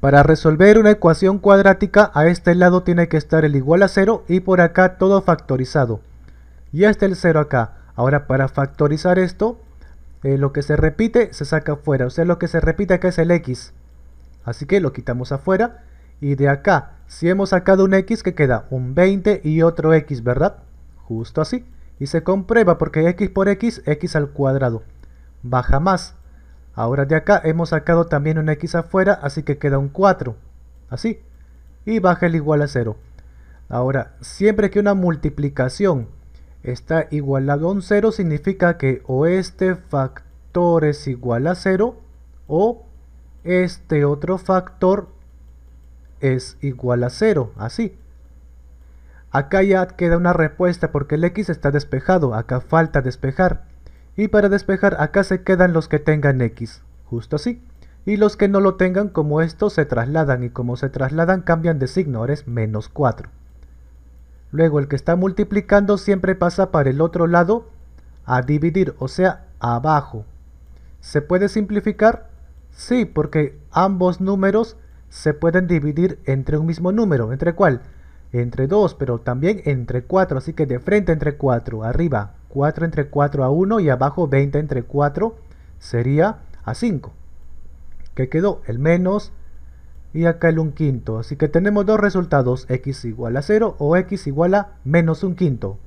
Para resolver una ecuación cuadrática, a este lado tiene que estar el igual a 0 y por acá todo factorizado. Y está el 0 acá. Ahora para factorizar esto, eh, lo que se repite se saca afuera. O sea, lo que se repite acá es el x. Así que lo quitamos afuera. Y de acá, si hemos sacado un x, que queda? Un 20 y otro x, ¿verdad? Justo así. Y se comprueba porque x por x, x al cuadrado. Baja más. Ahora de acá hemos sacado también un x afuera, así que queda un 4. Así. Y baja el igual a 0. Ahora, siempre que una multiplicación está igualada a un 0, significa que o este factor es igual a 0 o este otro factor es igual a 0, así. Acá ya queda una respuesta porque el x está despejado, acá falta despejar. Y para despejar acá se quedan los que tengan X, justo así. Y los que no lo tengan, como estos, se trasladan. Y como se trasladan, cambian de signo. Ahora es menos 4. Luego, el que está multiplicando siempre pasa para el otro lado a dividir, o sea, abajo. ¿Se puede simplificar? Sí, porque ambos números se pueden dividir entre un mismo número. ¿Entre cuál? Entre 2, pero también entre 4. Así que de frente entre 4, arriba. 4 entre 4 a 1 y abajo 20 entre 4 sería a 5. Que quedó el menos y acá el 1 quinto. Así que tenemos dos resultados, x igual a 0 o x igual a menos 1 quinto.